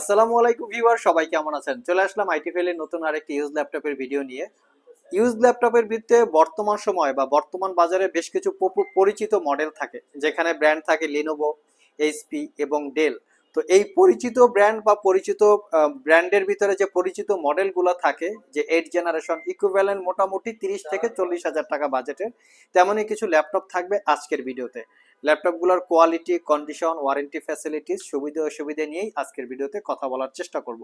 আসসালামু আলাইকুম ভিউয়ার সবাই কেমন আছেন চলে আসলাম আইটি ফেলের নতুন আরেকটি ইউজ ল্যাপটপের ভিডিও নিয়ে ইউজ ল্যাপটপের ভিত্তিতে বর্তমান সময় বা বর্তমান বাজারে বেশ কিছু পরিচিত মডেল থাকে যেখানে ব্র্যান্ড থাকে লিনোভো এইচপি এবং ডেল তো এই পরিচিত ব্র্যান্ড বা পরিচিত ব্র্যান্ডের ভিতরে যে পরিচিত মডেলগুলো থাকে যে এইট জেনারেশন ইকুইভ্যালেন্ট মোটামুটি তিরিশ থেকে চল্লিশ হাজার টাকা বাজেটের তেমনই কিছু ল্যাপটপ থাকবে আজকের ভিডিওতে ল্যাপটপগুলোর কোয়ালিটি কন্ডিশন ওয়ারেন্টি ফ্যাসিলিটিস সুবিধা অসুবিধে নিয়েই আজকের ভিডিওতে কথা বলার চেষ্টা করব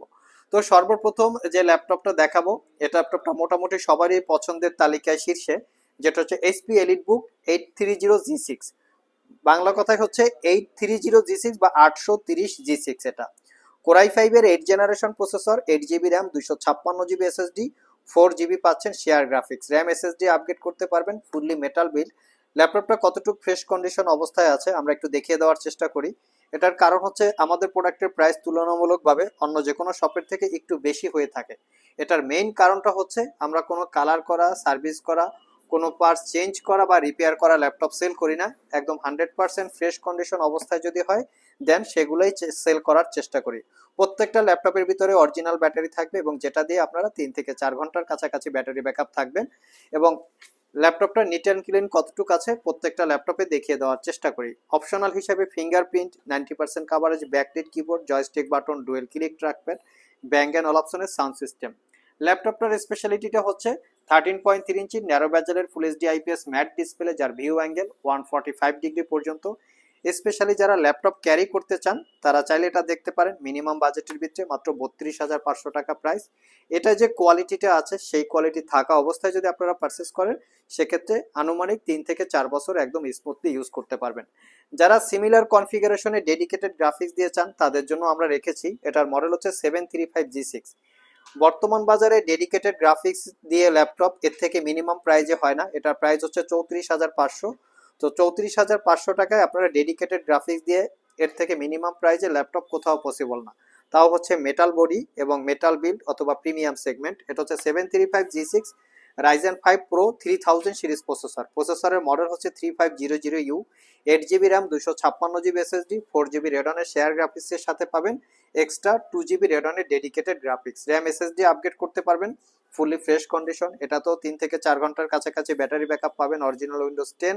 তো সর্বপ্রথম যে ল্যাপটপটা দেখাবো এটা ল্যাপটপটা মোটামুটি সবারই পছন্দের তালিকায় শীর্ষে যেটা হচ্ছে HP EliteBook eight three zero G six বাংলা কথায় হচ্ছে eight three zero G six বা আটশো তিরিশ জি সিক্স এটা কোরাই ফাইভের eight generation processor eight GB RAM দুশো ছাপ্পান্ন জিবি এসএসডি ফোর জিবি পাচ্ছেন share graphics RAM SSD upgrade করতে পারবেন ফুললি মেটাল বিল ল্যাপটপটা কতটুকু ফ্রেশ কন্ডিশন অবস্থায় আছে আমরা একটু দেখিয়ে দেওয়ার চেষ্টা করি এটার কারণ হচ্ছে আমাদের প্রোডাক্টের প্রাইস তুলনামূলকভাবে অন্য যে কোনো শপের থেকে একটু বেশি হয়ে থাকে এটার মেইন কারণটা হচ্ছে আমরা কোনো কালার করা সার্ভিস করা কোনো পার্টস চেঞ্জ করা বা রিপেয়ার করা ল্যাপটপ সেল করি না একদম হান্ড্রেড পার্সেন্ট ফ্রেশ কন্ডিশন অবস্থায় যদি হয় দেন সেগুলোই সেল করার চেষ্টা করি প্রত্যেকটা ল্যাপটপের ভিতরে অরিজিনাল ব্যাটারি থাকবে এবং যেটা দিয়ে আপনারা তিন থেকে চার ঘন্টার কাছাকাছি ব্যাটারি ব্যাকআপ থাকবেন এবং ল্যাপটপটা নিট অ্যান্ড ক্লিন কতটুক আছে প্রত্যেকটা ল্যাপটপে দেখিয়ে দেওয়ার চেষ্টা করি অপশনাল হিসাবে fingerprint ninety percent coverage backlit keyboard joystick button dual click trackpad bang and all অপশনের সাউন্ড সিস্টেম ল্যাপটপটার স্পেশালিটিটা হচ্ছে thirteen point three inch narrow ব্যাজেলের full HD IPS matte display যার view angle one forty five degree পর্যন্ত specially যারা laptop carry করতে চান তারা চাইলে এটা দেখতে পারেন মিনিমাম বাজেটের ভিতরে মাত্র বত্রিশ হাজার পাঁচশো টাকা প্রাইস এটা যে কোয়ালিটিটা আছে সেই কোয়ালিটি থাকা অবস্থায় যদি আপনারা পারচেস করেন সেক্ষেত্রে আনুমানিক তিন থেকে চার বছর একদম স্মুথলি ইউজ করতে পারবেন যারা সিমিলার কনফিগারেশনে ডেডিকেটেড গ্রাফিক্স দিয়ে চান তাদের জন্য আমরা রেখেছি এটার মডেল হচ্ছে seven three five G six বর্তমান বাজারে ডেডিকেটেড গ্রাফিক্স দিয়ে ল্যাপটপ এর থেকে মিনিমাম প্রাইজে হয় না এটার প্রাইস হচ্ছে চৌত্রিশ হাজার পাঁচশো তো চৌত্রিশ হাজার পাঁচশো টাকায় আপনারা ডেডিকেটেড গ্রাফিক্স দিয়ে এর থেকে মিনিমাম প্রাইজে ল্যাপটপ কোথাও পসিবল না তাও হচ্ছে মেটাল বডি এবং মেটাল বিল্ড অথবা প্রিমিয়াম সেগমেন্ট এটা হচ্ছে seven three five G six Ryzen five pro three thousand series processor প্রসেসরের মডেল হচ্ছে three five zero zero U eight GB RAM দুশো ছাপ্পান্ন জিবি এসএসডি ফোর জিবি রেডনের share গ্রাফিক্সের সাথে পাবেন এক্সট্রা টু জিবি রেডনের dedicated graphics RAM SSD upgrade করতে পারবেন ফুললি ফ্রেশ কন্ডিশন এটা তো তিন থেকে চার ঘন্টার কাছাকাছি ব্যাটারি আপ পাবেন original Windows ten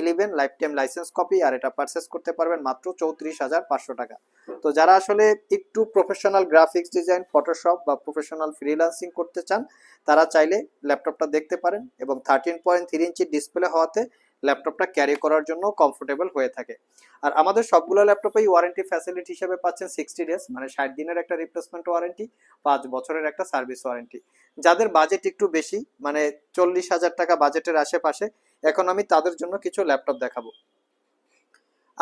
eleven lifetime license copy আর এটা পারচেস করতে পারবেন মাত্র চৌত্রিশ হাজার পাঁচশো টাকা তো যারা আসলে একটু প্রফেশনাল গ্রাফিক্স ডিজাইন ফটোশপ বা প্রফেশনাল ফ্রিলান্সিং করতে চান তারা চাইলে ল্যাপটপটা দেখতে পারেন এবং thirteen point three inch display হওয়াতে ল্যাপটপটা ক্যারি করার জন্য কমফোর্টেবল হয়ে থাকে আর আমাদের সবগুলো ল্যাপটপেই ওয়ারেন্টি ফ্যাসিলিটি হিসেবে পাচ্ছেন সিক্সটি ডেজ মানে ষাট দিনের একটা রিপ্লেসমেন্ট ওয়ারেন্টি পাঁচ বছরের একটা সার্ভিস ওয়ারেন্টি যাদের বাজেট একটু বেশি মানে চল্লিশ হাজার টাকা বাজেটের আশেপাশে এখন আমি তাদের জন্য কিছু ল্যাপটপ দেখাবো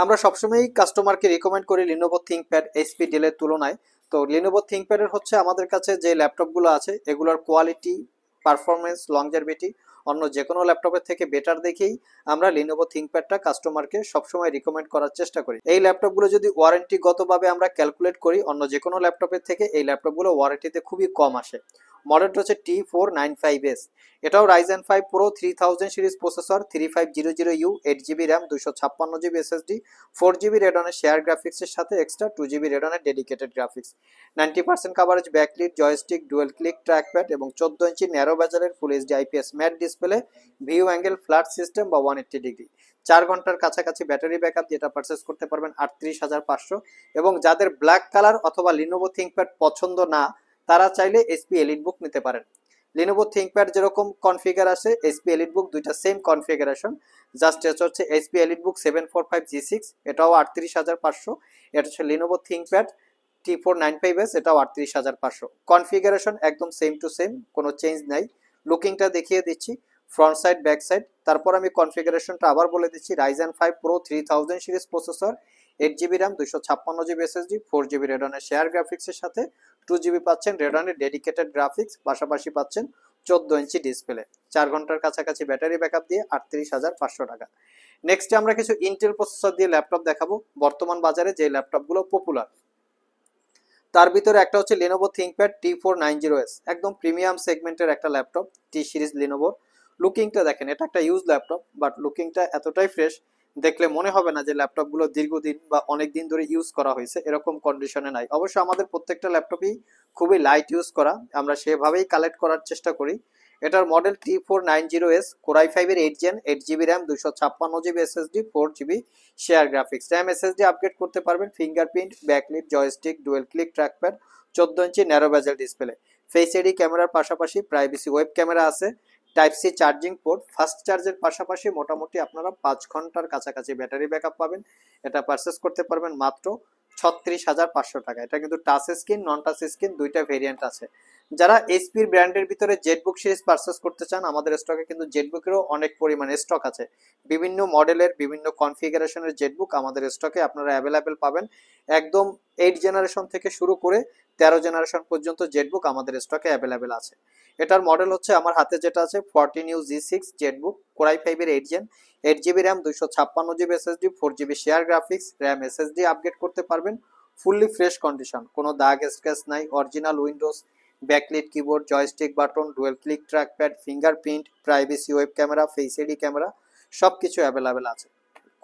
আমরা সবসময়ই কাস্টমারকে রিকমেন্ড করি লিনোভো থিঙ্কপ্যাড এইচপি ডেলের তুলনায় তো লিনোভো থিঙ্কপ্যাডের হচ্ছে আমাদের কাছে যে ল্যাপটপগুলো আছে এগুলোর কোয়ালিটি পারফরমেন্স লংজারভিটি অন্য যে কোনো ল্যাপটপের থেকে বেটার দেখেই আমরা লিনোভো থিঙ্কপ্যাডটা কাস্টমারকে সবসময় রিকমেন্ড করার চেষ্টা করি এই ল্যাপটপগুলো যদি ওয়ারেন্টিগতভাবে আমরা ক্যালকুলেট করি অন্য যে কোনো ল্যাপটপের থেকে এই ল্যাপটপগুলো ওয়ারেন্টিতে খুবই কম আসে মডেলটা হচ্ছে T four nine five S এটাও Ryzen five pro three thousand series processor three five zero zero U eight GB RAM দুশো ছাপ্পান্ন জিবি এসএসডি ফোর জিবি রেডনের শেয়ার গ্রাফিক্সের সাথে এক্সট্রা টু জিবি রেডনের dedicated graphics ninety percent coverage backlit joystick dual click trackpad এবং চোদ্দ inch narrow বাজারের full HD IPS matte ডিস display view angle flat system বা ওয়ান এইট্টি ডিগ্রি চার ঘন্টার কাছাকাছি ব্যাটারি ব্যাক আপ যেটা পারচেস করতে পারবেন আটত্রিশ হাজার পাঁচশো এবং যাদের ব্ল্যাক কালার অথবা লিনোভো থিঙ্কপ্যাড পছন্দ না তারা চাইলে এসপি এলিট বুক নিতে পারেন লিনোভো থিঙ্কপ্যাড যেরকম কনফিগার আসে এসপি এলিট বুক দুইটা সেম কনফিগারেশন জাস্ট এটা হচ্ছে HP EliteBook seven four five G six এটাও আটত্রিশ হাজার পাঁচশো এটা হচ্ছে Lenovo ThinkPad T four nine five S এটাও আটত্রিশ হাজার পাঁচশো কনফিগারেশন একদম সেম টু সেম কোনো চেঞ্জ নাই লুকিংটা দেখিয়ে দিচ্ছি ফ্রন্ট সাইড ব্যাক সাইড তারপর আমি কনফিগারেশনটা আবার বলে দিচ্ছি Ryzen five pro three thousand series processor eight GB RAM দুইশো ছাপ্পান্ন জিবি এসএসডি ফোর জিবি রেডনের শেয়ার গ্রাফিক্সের সাথে টু জিবি পাচ্ছেন রেডনের ডেডিকেটেড গ্রাফিক্স পাশাপাশি পাচ্ছেন চোদ্দ ইঞ্চি ডিসপ্লে চার ঘন্টার কাছাকাছি ব্যাটারি ব্যাকআপ দিয়ে আটত্রিশ হাজার পাঁচশো টাকা নেক্সটে আমরা কিছু ইন্টেল প্রসেসর দিয়ে ল্যাপটপ দেখাবো বর্তমান বাজারে যে ল্যাপটপগুলো পপুলার তার ভিতরে একটা হচ্ছে Lenovo ThinkPad T four nine zero S একদম প্রিমিয়াম সেগমেন্টের একটা ল্যাপটপ টি সিরিজ লেনোভো লুকিংটা দেখেন এটা একটা ইউজ ল্যাপটপ বাট লুকিংটা এতটাই ফ্রেশ দেখলে মনে হবে না যে ল্যাপটপগুলো দীর্ঘদিন বা অনেক দিন ধরে ইউজ করা হয়েছে এরকম কন্ডিশনে নাই অবশ্য আমাদের প্রত্যেকটা ল্যাপটপই খুবই লাইট ইউজ করা আমরা সেভাবেই কালেক্ট করার চেষ্টা করি এটার model three four nine zero S core i ফাইভের eight gen eight GB RAM দুশো ছাপ্পান্ন GB SSD four GB share graphics RAM SSD upgrade করতে পারবেন fingerprint backlit joystick dual click trackpad চোদ্দ inch narrow bezel display face HD ক্যামেরার পাশাপাশি privacy web camera আছে type C charging port fast চার্জের পাশাপাশি মোটামুটি আপনারা পাঁচ ঘন্টার কাছাকাছি ব্যাটারি আপ পাবেন এটা পারচেস করতে পারবেন মাত্র ছত্রিশ হাজার পাঁচশো টাকা এটা কিন্তু touch screen non touch screen দুইটা ভেরিয়েন্ট আছে যারা এসপির ব্র্যান্ডের ভিতরে জেটবুক সিরিজ পারচেস করতে চান আমাদের স্টকে কিন্তু জেটবুকেরও অনেক পরিমাণে স্টক আছে বিভিন্ন মডেলের বিভিন্ন কনফিগারেশনের জেটবুক আমাদের স্টকে আপনারা অ্যাভেলেবেল পাবেন একদম এইট জেনারেশন থেকে শুরু করে তেরো জেনারেশন পর্যন্ত জেটবুক আমাদের স্টকে অ্যাভেলেবেল আছে এটার মডেল হচ্ছে আমার হাতে যেটা আছে forty new G six jetbook core i ফাইভের eight gen eight GB RAM দুইশো ছাপ্পান্ন GB SSD four GB share graphics RAM SSD update করতে পারবেন ফুললি ফ্রেশ কন্ডিশন কোনো দাগ স্ক্র্যাচ নাই original Windows backlit keyboard joystick button dual click trackpad fingerprint privacy web camera face HD camera সব কিছু available আছে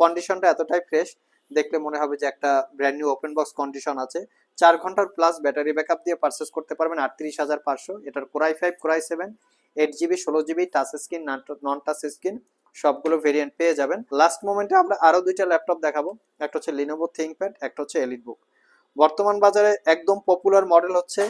কন্ডিশনটা এতটাই ফ্রেশ দেখলে মনে হবে যে একটা brand new open box condition আছে চার ঘন্টার প্লাস ব্যাটারি ব্যাকআপ দিয়ে পারচেস করতে পারবেন আটত্রিশ হাজার পাঁচশো এটার core i five core i seven eight GB ষোলো GB touch screen non touch screen সবগুলো ভেরিয়েন্ট পেয়ে যাবেন লাস্ট মোমেন্টে আমরা আরও দুইটা ল্যাপটপ দেখাবো একটা হচ্ছে লিনোভো থিঙ্কপ্যাড একটা হচ্ছে এলিট বুক বর্তমান বাজারে একদম পপুলার মডেল হচ্ছে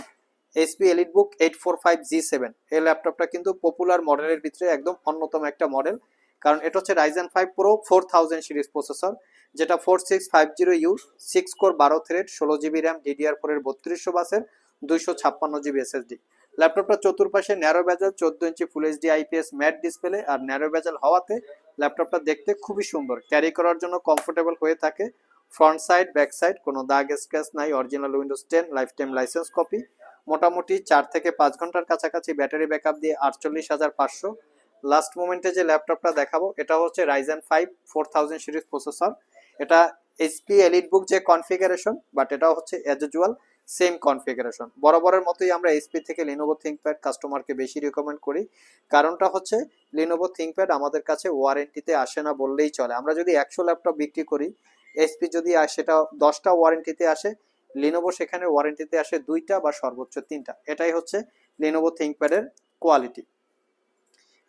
HP EliteBook eight four five G seven এই ল্যাপটপটা কিন্তু পপুলার মডেলের ভিতরে একদম অন্যতম একটা মডেল কারণ এটা হচ্ছে Ryzen five pro four thousand series processor যেটা four six five zero U six core বারো থ্রেড ষোলো জিবি র্যাম ডিডিআর ফোরের বত্রিশশো বাসের দুইশো ছাপ্পান্ন জিবি এসএসডি ল্যাপটপটা চতুর্পাশে ন্যারো ব্যাজাল চোদ্দ inch full HD IPS matte display আর ন্যারো ব্যাজাল হওয়াতে ল্যাপটপটা দেখতে খুবই সুন্দর ক্যারি করার জন্য কমফোর্টেবল হয়ে থাকে ফ্রন্ট সাইড ব্যাক সাইড কোনো দাগ স্ক্র্যাচ নাই original Windows ten lifetime license copy মোটামুটি চার থেকে পাঁচ ঘন্টার কাছাকাছি ব্যাটারি ব্যাকআপ দিয়ে আটচল্লিশ হাজার পাঁচশো লাস্ট মোমেন্টে যে ল্যাপটপটা দেখাবো এটা হচ্ছে Ryzen five four thousand series processor এটা এইচপি এলিড বুক যে কনফিগারেশন বাট এটা হচ্ছে এজ ইউজুয়াল সেম কনফিগারেশন বরাবরের মতোই আমরা এইচপি থেকে লিনোভো থিঙ্কপ্যাড কাস্টমারকে বেশি রেকমেন্ড করি কারণটা হচ্ছে লিনোভো থিঙ্কপ্যাড আমাদের কাছে ওয়ারেন্টিতে আসে না বললেই চলে আমরা যদি একশো ল্যাপটপ বিক্রি করি এসপি যদি সেটা দশটা ওয়ারেন্টিতে আসে লিনোভো সেখানে ওয়ারেন্টিতে আসে দুইটা বা সর্বোচ্চ তিনটা এটাই হচ্ছে লিনোভো থিঙ্কপ্যাডের কোয়ালিটি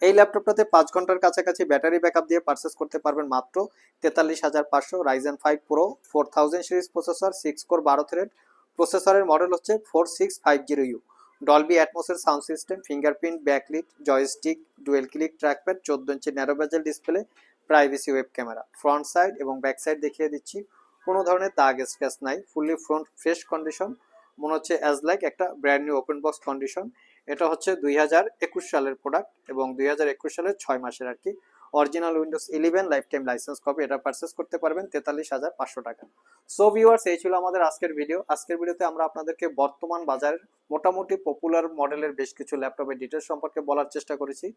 এই ল্যাপটপটাতে পাঁচ ঘন্টার কাছাকাছি ব্যাটারি ব্যাকআপ দিয়ে পারচেস করতে পারবেন মাত্র তেতাল্লিশ হাজার পাঁচশো Ryzen five pro four thousand series processor six core বারো থ্রেড প্রসেসরের মডেল হচ্ছে four six five zero U Dolby অ্যাটমোসের sound system fingerprint backlit joystick dual click trackpad চোদ্দ inch narrow display privacy web camera front side এবং back side দেখিয়ে দিচ্ছি কোনো ধরনের দাগ স্ক্যাচ নাই ফুললি ফ্রন্ট ফ্রেশ কন্ডিশন মনে হচ্ছে অ্যাজ লাইক একটা brand new open box condition এটা হচ্ছে দুই সালের প্রোডাক্ট এবং দুই সালের ছয় মাসের আর কি original Windows eleven lifetime license copy এটা পারচেস করতে পারবেন তেতাল্লিশ হাজার পাঁচশো টাকা সো ভিউয়ার্স এই ছিল আমাদের আজকের ভিডিও আজকের ভিডিওতে আমরা আপনাদেরকে বর্তমান বাজারের মোটামুটি পপুলার মডেলের বেশ কিছু ল্যাপটপের ডিটেলস সম্পর্কে বলার চেষ্টা করেছি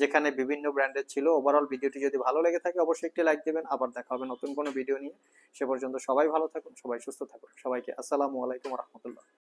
যেখানে বিভিন্ন ব্র্যান্ডের ছিল ওভারঅল ভিডিওটি যদি ভালো লেগে থাকে অবশ্যই একটি লাইক দেবেন আবার দেখা হবে নতুন কোনো ভিডিও নিয়ে সে পর্যন্ত সবাই ভালো থাকুন সবাই সুস্থ থাকুন সবাইকে আসসালামু আলাইকুম রহমতুল্লাহ